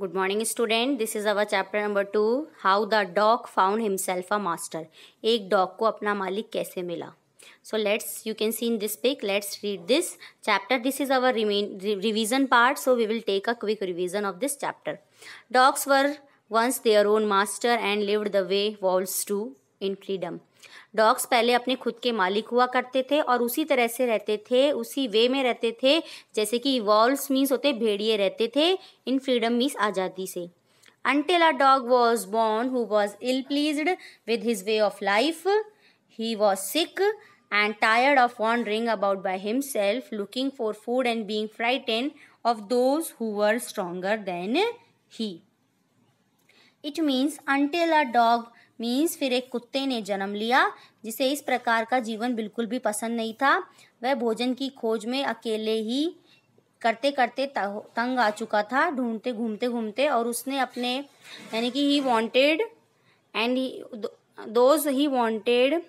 Good morning student this is our chapter number two how the dog found himself a master एक dog को अपना मालिक कैसे मिला so let's you can see in this pic let's read this chapter this is our remain revision part so we will take a quick revision of this chapter dogs were once their own master and live the way wolves to in freedom dogs पहले अपने खुद के मालिक हुआ करते थे और उसी तरह से रहते थे उसी वे में रहते थे जैसे कि वॉल्स मीन्स होते भेड़िए रहते थे इन फ्रीडम मीन्स आज़ादी से until a dog was born who was ill pleased with his way of life he was sick and tired of wandering about by himself looking for food and being frighten of those who stronger than he it means until a dog means फिर एक कुत्ते ने जन्म लिया जिसे इस प्रकार का जीवन बिल्कुल भी पसंद नहीं था वह भोजन की खोज में अकेले ही करते करते तंग आ चुका था ढूंढते घूमते घूमते और उसने अपने यानी कि he wanted and those he wanted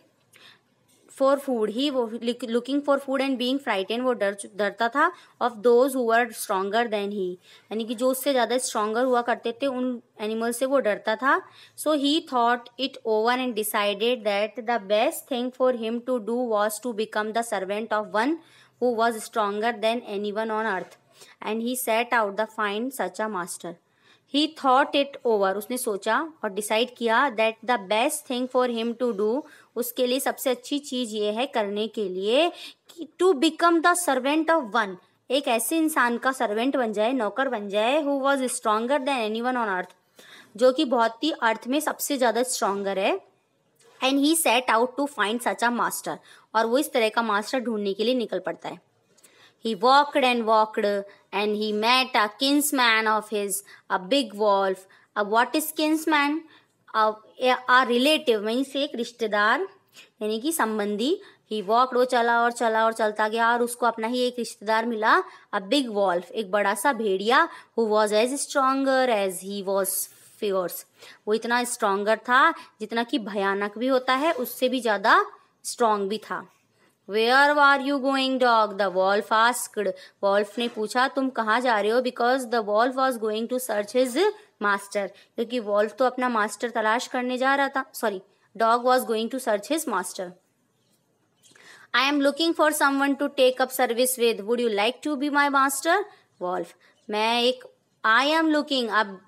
for food he वो looking for food and being frighten वो डर डरता था of those who are stronger than he यानी कि जो उससे ज़्यादा स्ट्रॉन्गर हुआ करते थे उन एनिमल से वो डरता था so he thought it over and decided that the best thing for him to do was to become the servant of one who was stronger than anyone on earth and he set out the find such a master he thought it over उसने सोचा और decide किया that the best thing for him to do उसके लिए सबसे अच्छी चीज़ ये है करने के लिए कि to become the servant of one एक ऐसे इंसान का सर्वेंट बन जाए नौकर बन जाए who was stronger than anyone on earth जो कि बहुत ही अर्थ में सबसे ज़्यादा स्ट्रांगर है and he set out to find such a master और वो इस तरह का मास्टर ढूंढने के लिए निकल पड़ता है he walked and walked and he met a kinsman of his a big wolf अब वॉट इज किन्स मैन आ रिलेटिव मीन्स एक रिश्तेदार यानी कि संबंधी ही वॉकड वो चला और चला और चलता गया और उसको अपना ही एक रिश्तेदार मिला अ बिग वॉल्फ एक बड़ा सा भेड़िया who was as stronger as he was fierce वो इतना स्ट्रोंगर था जितना कि भयानक भी होता है उससे भी ज़्यादा स्ट्रोंग भी था where are you going dog the wolf asked wolf ने पूछा तुम कहाँ जा रहे हो because the wolf was going to search his master क्योंकि वॉल्फ तो अपना मास्टर तलाश करने जा रहा था sorry dog was going to search his master I am looking for someone to take up service with would you like to be my master wolf मैं एक आई एम लुकिंग अब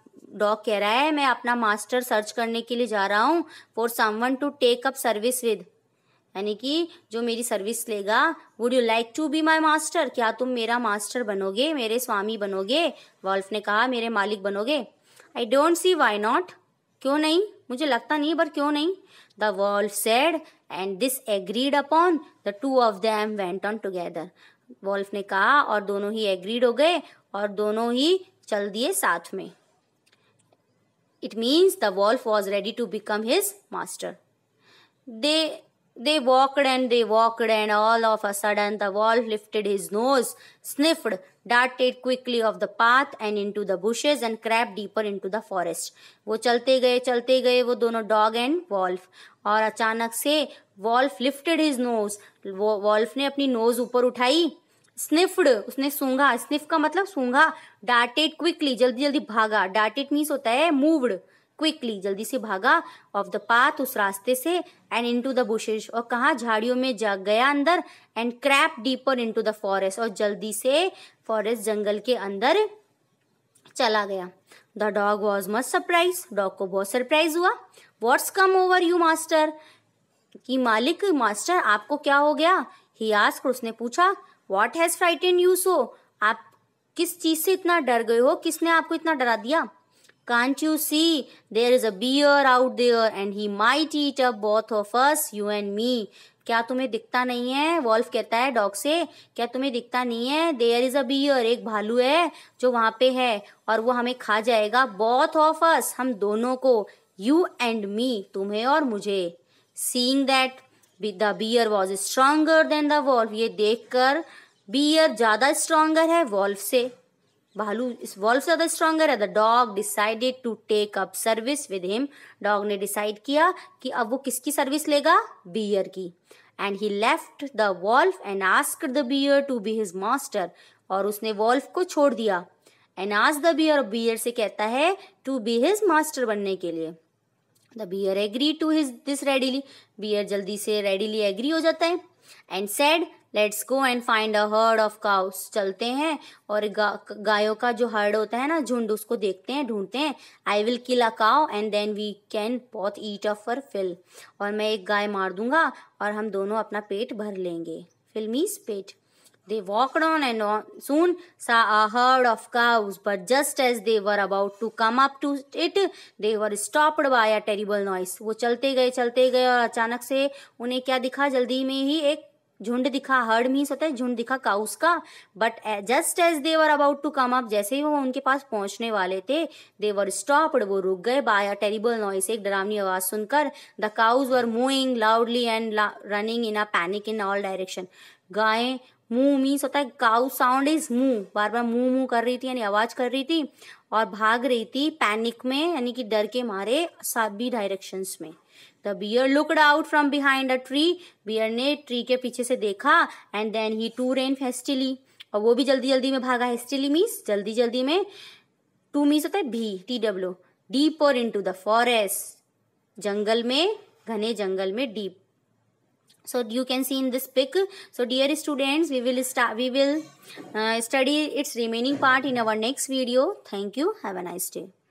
dog कह रहा है मैं अपना master search करने के लिए जा रहा हूँ for someone to take up service with यानी कि जो मेरी सर्विस लेगा would you like to be my master क्या तुम मेरा मास्टर बनोगे मेरे स्वामी बनोगे वॉल्फ ने कहा मेरे मालिक बनोगे I don't see why not क्यों नहीं मुझे लगता नहीं पर क्यों नहीं the wolf said and this agreed upon the two of them went on together wolf ने कहा और दोनों ही एग्रीड हो गए और दोनों ही चल दिए साथ में it means the wolf was ready to become his master they They walked and they walked, and all of a sudden the wolf lifted his nose, sniffed, darted quickly off the path and into the bushes and crept deeper into the forest. wo chalte gaye chalte gaye wo dono dog and wolf aur achanak se wolf lifted his nose वो wolf ने अपनी knows ऊपर उठाई sniffed उसने सूंघा sniff का मतलब सूंघा darted quickly जल्दी जल्दी भागा डार्टेड मीन्स होता है मूव्ड क्विकली जल्दी से भागा ऑफ द पाथ उस रास्ते से and into the bushes और कहा झाड़ियों में जा गया अंदर and crept deeper into the forest और जल्दी से फॉरेस्ट जंगल के अंदर चला गया the dog was much surprise dog को बहुत सरप्राइज हुआ what's come over you master कि मालिक मास्टर आपको क्या हो गया ही आस्क उसने पूछा what has frighten you so आप किस चीज़ से इतना डर गए हो किसने आपको इतना डरा दिया Can't you see? There is a bear out there and he might eat up both of us, you and me. क्या तुम्हें दिखता नहीं है वॉल्फ कहता है डॉग से क्या तुम्हें दिखता नहीं है देयर इज अ बियर एक भालू है जो वहां पे है और वो हमें खा जाएगा बॉथ ऑफ अस हम दोनों को यू एंड मी तुम्हें और मुझे seeing that the bear was stronger than the wolf ये देखकर बियर ज्यादा स्ट्रोंगर है वॉल्फ से भालू इस वॉल्व से ज़्यादा स्ट्रांगर है the dog decided to take up service with him dog ने डिसाइड किया कि अब वो किसकी सर्विस लेगा बियर की and he left the wolf and ask the bear to be his master और उसने वॉल्फ को छोड़ दिया एंड आज द बियर बियर से कहता है टू बी हिज मास्टर बनने के लिए the bear agree to his this readily bear जल्दी से रेडीली एग्री हो जाता है and said let's go and find a herd of cows चलते हैं और गा, गायों का जो हर्ड होता है ना झुंड उसको देखते हैं ढूंढते हैं I will kill a cow and then we can both eat a for fill और मैं एक गाय मार दूंगा और हम दोनों अपना पेट भर लेंगे फिल मीन्स पेट They walked on and on, soon saw a herd of cows, but just as they were about to come up to it, they were stopped by a terrible noise. वो चलते गए चलते गए और अचानक से उन्हें क्या दिखा जल्दी में ही एक झुंड दिखा हर्ड मीन्स होता है झुंड दिखा काउस का but just as they were about to come up जैसे ही वो उनके पास पहुंचने वाले थे दे वर स्टॉप्ड वो रुक गए बाय अ टेरिबल नॉइस एक डरावनी आवाज सुनकर the cows were moving loudly and running in a panic in all direction गायें मुंह मीन्स होता है काउ साउंड इज मुंह बार बार मुंह मुंह कर रही थी यानी आवाज कर रही थी और भाग रही थी पैनिक में यानी कि डर के मारे सभी डायरेक्शंस में the bear looked out from behind a tree bear ने ट्री के पीछे से देखा and then he too ran hastily और वो भी जल्दी जल्दी में भागा हेस्टिली मीन्स जल्दी जल्दी में टू मीन्स होता है भी टी डब्ल्यू डीप और इन टू द फॉरेस्ट जंगल में घने जंगल में deep so you can see in this pic so dear students we will start we will uh, study its remaining part in our next video thank you have a nice day